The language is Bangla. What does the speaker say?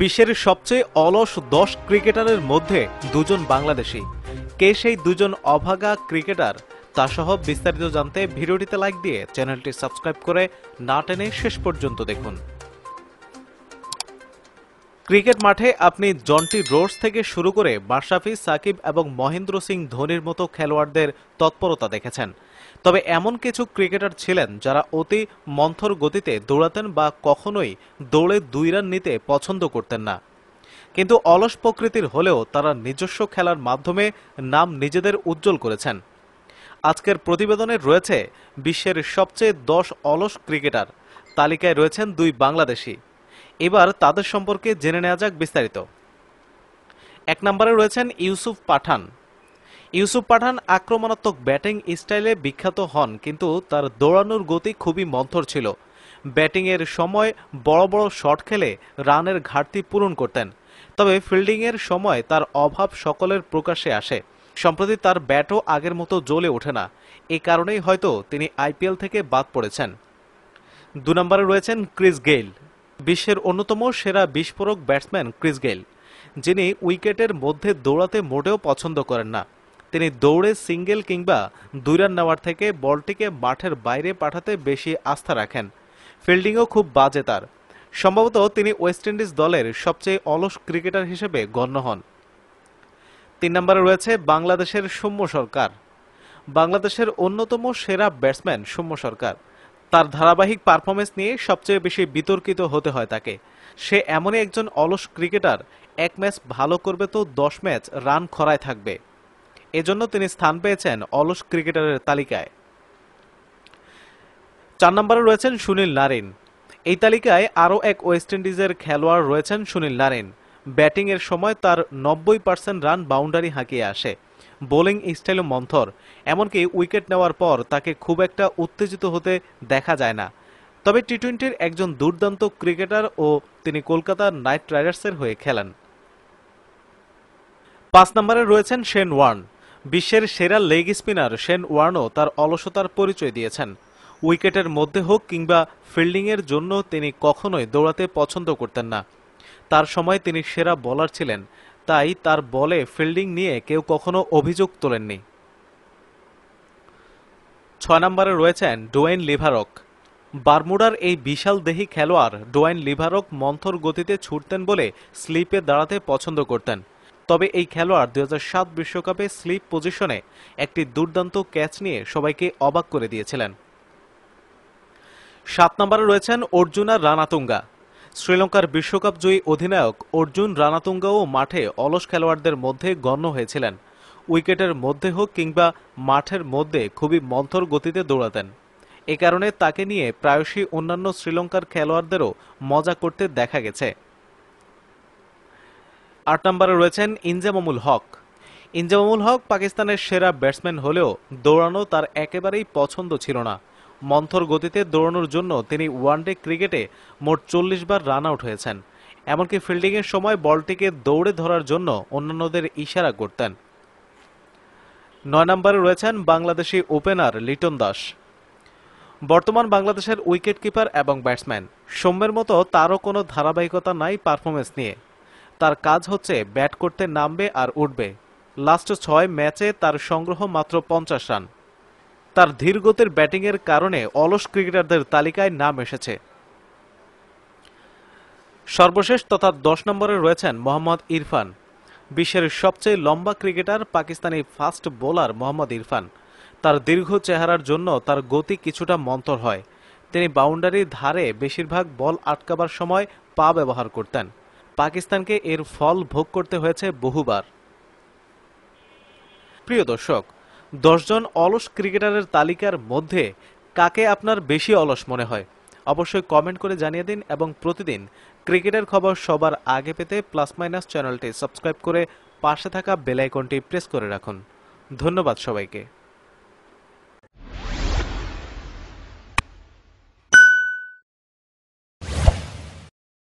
বিশ্বের সবচেয়ে অলস দশ ক্রিকেটারের মধ্যে দুজন বাংলাদেশি কে সেই দুজন অভাগা ক্রিকেটার তা সহ বিস্তারিত জানতে ভিডিওটিতে লাইক দিয়ে চ্যানেলটি সাবস্ক্রাইব করে না টেনে শেষ পর্যন্ত দেখুন ক্রিকেট মাঠে আপনি জন্টি রোডস থেকে শুরু করে বাশরাফি সাকিব এবং মহেন্দ্র সিং ধোনির মতো খেলোয়াড়দের তৎপরতা দেখেছেন তবে এমন কিছু ক্রিকেটার ছিলেন যারা অতি মন্থর গতিতে দৌড়াতেন বা কখনোই দৌড়ে দুই রান নিতে পছন্দ করতেন না কিন্তু অলস প্রকৃতির হলেও তারা নিজস্ব খেলার মাধ্যমে নাম নিজেদের উজ্জ্বল করেছেন আজকের প্রতিবেদনে রয়েছে বিশ্বের সবচেয়ে দশ অলস ক্রিকেটার তালিকায় রয়েছেন দুই বাংলাদেশি এবার তাদের সম্পর্কে জেনে নেওয়া যাক বিস্তারিত এক নম্বরে রয়েছেন ইউসুফ পাঠান ইউসুফ পাঠান আক্রমণাত্মক ব্যাটিং স্টাইলে বিখ্যাত হন কিন্তু তার দৌড়ানোর গতি খুবই মন্থর ছিল ব্যাটিংয়ের সময় বড় বড় শট খেলে রানের ঘাটতি পূরণ করতেন তবে ফিল্ডিংয়ের সময় তার অভাব সকলের প্রকাশে আসে সম্প্রতি তার ব্যাটও আগের মতো জ্বলে ওঠে না এ কারণেই হয়তো তিনি আইপিএল থেকে বাদ পড়েছেন দু নম্বরে রয়েছেন ক্রিস গেইল বিশ্বের অন্যতম সেরা বিস্ফোরক ব্যাটসম্যান ক্রিস গেইল যিনি উইকেটের মধ্যে দৌড়াতে মোটেও পছন্দ করেন না তিনি দৌড়ে সিঙ্গেল কিংবা দুই রান নেওয়ার থেকে বলটিকে মাঠের বাইরে পাঠাতে বেশি আস্থা রাখেন ফিল্ডিংও খুব বাজে তার সম্ভবত তিনি ওয়েস্ট ইন্ডিজ দলের সবচেয়ে অলস ক্রিকেটার হিসেবে গণ্য হন তিন নম্বরে রয়েছে বাংলাদেশের সৌম্য সরকার বাংলাদেশের অন্যতম সেরা ব্যাটসম্যান সৌম্য সরকার তার ধারাবাহিক পারফরমেন্স নিয়ে সবচেয়ে বেশি বিতর্কিত হতে হয় তাকে সে এমনই একজন অলস ক্রিকেটার এক ম্যাচ ভালো করবে তো দশ ম্যাচ রান খরায় থাকবে এজন্য তিনি স্থান পেয়েছেন অলস ক্রিকেটারের তালিকায় চার নম্বরে রয়েছেন সুনীল নারিন এই তালিকায় আরও এক ওয়েস্ট ইন্ডিজের খেলোয়াড় রয়েছেন সুনীল নারিন ব্যাটিংয়ের সময় তার নব্বই পার্সেন্ট রান বাউন্ডারি হাঁকিয়ে আসে বোলিং স্টাইলও মন্থর এমনকি উইকেট নেওয়ার পর তাকে খুব একটা উত্তেজিত হতে দেখা যায় না তবে টি টোয়েন্টির একজন দুর্দান্ত ক্রিকেটার ও তিনি কলকাতার নাইট রাইডার্সের হয়ে খেলেন পাঁচ নম্বরে রয়েছেন শেন ওয়ার্ন বিশ্বের সেরা লেগ স্পিনার শেন ওয়ার্নও তার অলসতার পরিচয় দিয়েছেন উইকেটের মধ্যে হোক কিংবা ফিল্ডিংয়ের জন্য তিনি কখনোই দৌড়াতে পছন্দ করতেন না তার সময় তিনি সেরা বলার ছিলেন তাই তার বলে ফিল্ডিং নিয়ে কেউ কখনো অভিযোগ তোলেননি ছয় নম্বরে রয়েছেন ডোয়েন লিভারক বারমুডার এই বিশাল দেহী খেলোয়াড় ডোয়েন লিভারক মন্থর গতিতে ছুটতেন বলে স্লিপে দাঁড়াতে পছন্দ করতেন তবে এই খেলোয়াড় দুই বিশ্বকাপে স্লিপ পজিশনে একটি দুর্দান্ত ক্যাচ নিয়ে সবাইকে অবাক করে দিয়েছিলেন সাত নম্বরে রয়েছেন অর্জুনা রানাতুঙ্গা শ্রীলঙ্কার বিশ্বকাপ জয়ী অধিনায়ক অর্জুন রানাতুঙ্গাও মাঠে অলস খেলোয়াড়দের মধ্যে গণ্য হয়েছিলেন উইকেটের মধ্যে হোক কিংবা মাঠের মধ্যে খুবই মন্থর গতিতে দৌড়াতেন এ কারণে তাকে নিয়ে প্রায়শই অন্যান্য শ্রীলঙ্কার খেলোয়াড়দেরও মজা করতে দেখা গেছে আট নম্বরে রয়েছেন ইনজামামুল হক ইনজামামুল হক পাকিস্তানের সেরা ব্যাটসম্যান হলেও দৌড়ানো তার একেবারেই পছন্দ ছিল না মন্থর গতিতে দৌড়ানোর জন্য তিনি ওয়ানডে ক্রিকেটে মোট চল্লিশ বার রান আউট হয়েছেন এমনকি ফিল্ডিংয়ের সময় বলটিকে দৌড়ে ধরার জন্য অন্যান্যদের ইশারা করতেন নয় নম্বরে রয়েছেন বাংলাদেশি ওপেনার লিটন দাস বর্তমান বাংলাদেশের উইকেট কিপার এবং ব্যাটসম্যান সৌম্যের মতো তারও কোনো ধারাবাহিকতা নাই পারফরমেন্স নিয়ে তার কাজ হচ্ছে ব্যাট করতে নামবে আর উঠবে লাস্ট ছয় ম্যাচে তার সংগ্রহ মাত্র পঞ্চাশ রান তার ধীরগতির ব্যাটিংয়ের কারণে অলস ক্রিকেটারদের তালিকায় নাম এসেছে সর্বশেষ তথা দশ নম্বরে রয়েছেন মোহাম্মদ ইরফান বিশ্বের সবচেয়ে লম্বা cricketer Pakistani fast bowler Mohammad Irfan তার দীর্ঘ চেহারার জন্য তার গতি কিছুটা মন্তর হয় তিনি বাউন্ডারির ধারে বেশিরভাগ বল আটকাবার সময় পা ব্যবহার করতেন পাকিস্তানকে এর ফল ভোগ করতে হয়েছে বহুবার প্রিয় দর্শক দশজন অলস ক্রিকেটারের তালিকার মধ্যে কাকে আপনার বেশি অলস মনে হয় অবশ্যই কমেন্ট করে জানিয়ে দিন এবং প্রতিদিন ক্রিকেটের খবর সবার আগে পেতে প্লাস মাইনাস চ্যানেলটি সাবস্ক্রাইব করে পাশে থাকা বেলাইকনটি প্রেস করে রাখুন ধন্যবাদ সবাইকে